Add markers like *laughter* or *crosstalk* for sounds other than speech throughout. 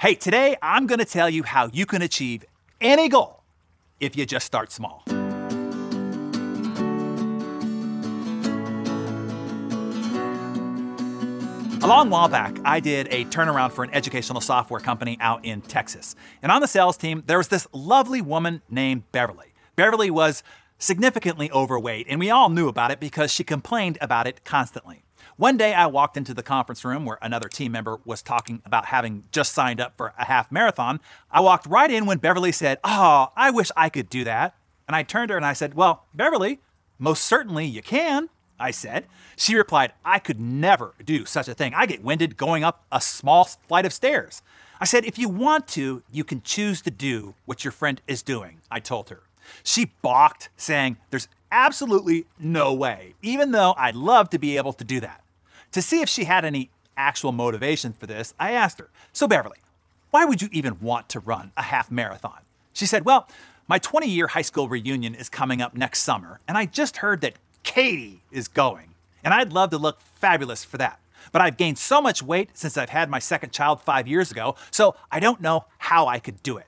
Hey, today I'm going to tell you how you can achieve any goal if you just start small. A long while back, I did a turnaround for an educational software company out in Texas. And on the sales team, there was this lovely woman named Beverly. Beverly was significantly overweight, and we all knew about it because she complained about it constantly. One day I walked into the conference room where another team member was talking about having just signed up for a half marathon. I walked right in when Beverly said, Oh, I wish I could do that. And I turned to her and I said, Well, Beverly, most certainly you can. I said. She replied, I could never do such a thing. I get winded going up a small flight of stairs. I said, If you want to, you can choose to do what your friend is doing, I told her. She balked, saying, There's absolutely no way, even though I'd love to be able to do that. To see if she had any actual motivation for this, I asked her, So, Beverly, why would you even want to run a half marathon? She said, Well, my 20 year high school reunion is coming up next summer, and I just heard that Katie is going, and I'd love to look fabulous for that. But I've gained so much weight since I've had my second child five years ago, so I don't know how I could do it.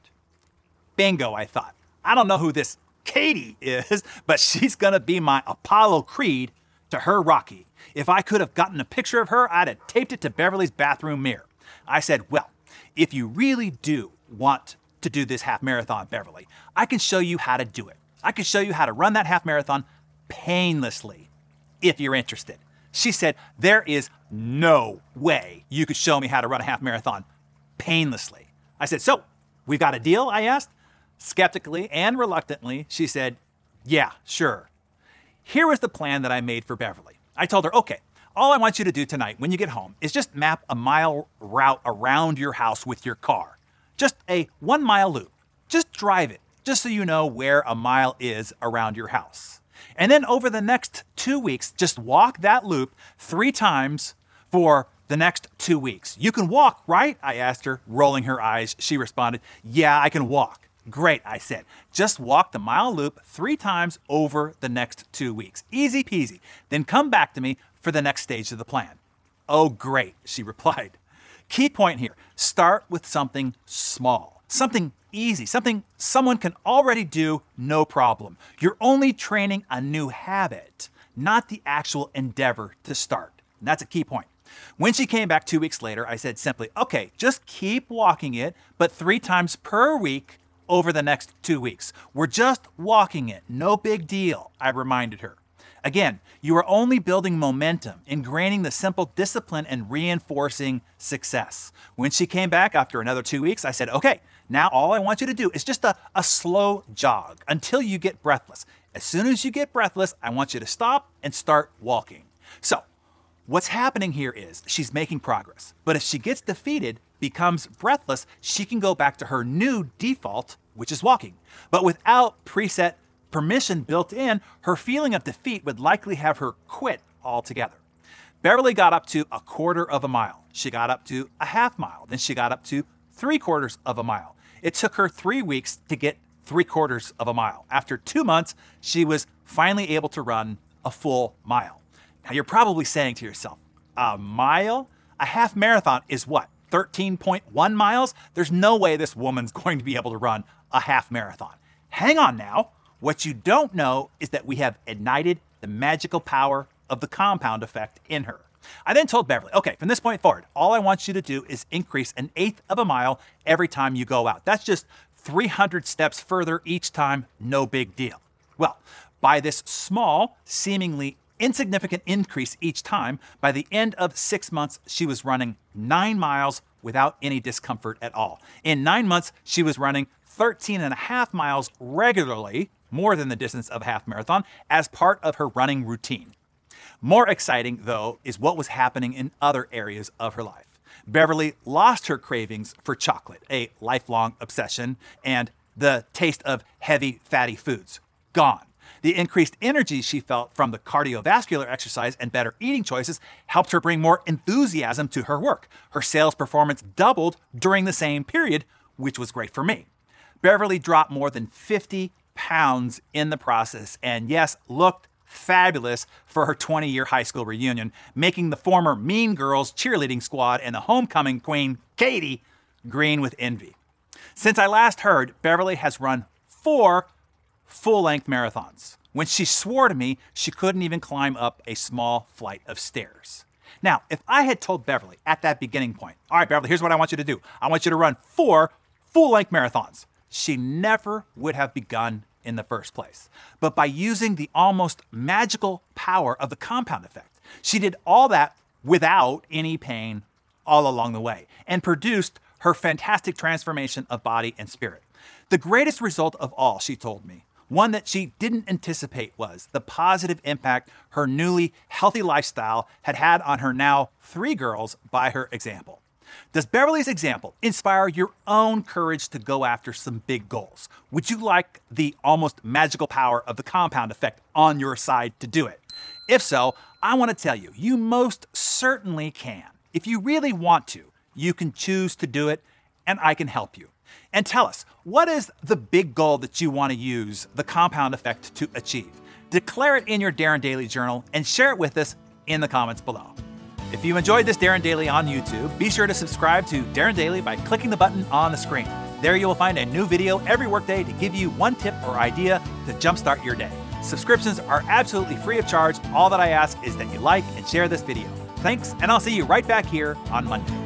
Bingo, I thought. I don't know who this Katie is, *laughs* but she's gonna be my Apollo Creed to her Rocky. If I could have gotten a picture of her, I'd have taped it to Beverly's bathroom mirror. I said, well, if you really do want to do this half marathon, Beverly, I can show you how to do it. I can show you how to run that half marathon painlessly if you're interested. She said, There is no way you could show me how to run a half marathon painlessly. I said, So, we've got a deal? I asked. Skeptically and reluctantly, she said, Yeah, sure. Here was the plan that I made for Beverly. I told her, okay, all I want you to do tonight when you get home is just map a mile route around your house with your car. Just a one mile loop. Just drive it, just so you know where a mile is around your house. And then over the next two weeks, just walk that loop three times for the next two weeks. You can walk, right? I asked her, rolling her eyes. She responded, Yeah, I can walk. Great, I said. Just walk the mile loop three times over the next two weeks. Easy peasy. Then come back to me for the next stage of the plan. Oh, great, she *laughs* replied. Key point here start with something small, something easy, something someone can already do no problem. You're only training a new habit, not the actual endeavor to start. And that's a key point. When she came back two weeks later, I said simply, okay, just keep walking it, but three times per week over the next two weeks. We're just walking it, no big deal, I reminded her. Again, you are only building momentum, ingraining the simple discipline and reinforcing success. When she came back after another two weeks, I said, okay, now all I want you to do is just a, a slow jog until you get breathless. As soon as you get breathless, I want you to stop and start walking. So, what's happening here is she's making progress, but if she gets defeated, becomes breathless, she can go back to her new default, which is walking. But without preset permission built in, her feeling of defeat would likely have her quit altogether. Beverly got up to a quarter of a mile. She got up to a half mile. Then she got up to three quarters of a mile. It took her three weeks to get three quarters of a mile. After two months, she was finally able to run a full mile. Now you're probably saying to yourself, a mile? A half marathon is what? 13.1 miles, there's no way this woman's *laughs* going to be able to run a half marathon. Hang on now. What you don't know is that we have ignited the magical power of the compound effect in her. I then told Beverly, okay, from this point forward, all I want you to do is increase an eighth of a mile every time you go out. That's just 300 steps further each time, no big deal. Well, by this small, seemingly insignificant increase each time, by the end of six months, she was running nine miles without any discomfort at all. In nine months, she was running 13 and a half miles regularly, more than the distance of a half marathon, as part of her running routine. More exciting, though, is what was happening in other areas of her life. Beverly lost her cravings for chocolate, a lifelong obsession, and the taste of heavy, fatty foods. Gone. The increased energy she felt from the cardiovascular exercise and better eating choices helped her bring more enthusiasm to her work. Her sales performance doubled during the same period, which was great for me. Beverly dropped more than 50 pounds in the process and, yes, looked fabulous for her 20 year high school reunion, making the former Mean Girls cheerleading squad and the homecoming queen, Katie, green with envy. Since I last heard, Beverly has run four full length marathons. When she swore to me, she couldn't even climb up a small flight of stairs. Now, if I had told Beverly at that beginning point, all right, Beverly, here's what I want you to do I want you to run four full length marathons, she never would have begun in the first place. But by using the almost magical power of the compound effect, she did all that without any pain all along the way and produced her fantastic transformation of body and spirit. The greatest result of all, she told me, one that she didn't anticipate was the positive impact her newly healthy lifestyle had had on her now three girls by her example. Does Beverly's example inspire your own courage to go after some big goals? Would you like the almost magical power of the compound effect on your side to do it? If so, I want to tell you, you most certainly can. If you really want to, you can choose to do it, and I can help you. And tell us, what is the big goal that you want to use the compound effect to achieve? Declare it in your Darren Daily Journal and share it with us in the comments below. If you enjoyed this Darren Daily on YouTube, be sure to subscribe to Darren Daily by clicking the button on the screen. There you will find a new video every workday to give you one tip or idea to jumpstart your day. Subscriptions are absolutely free of charge. All that I ask is that you like and share this video. Thanks, and I'll see you right back here on Monday.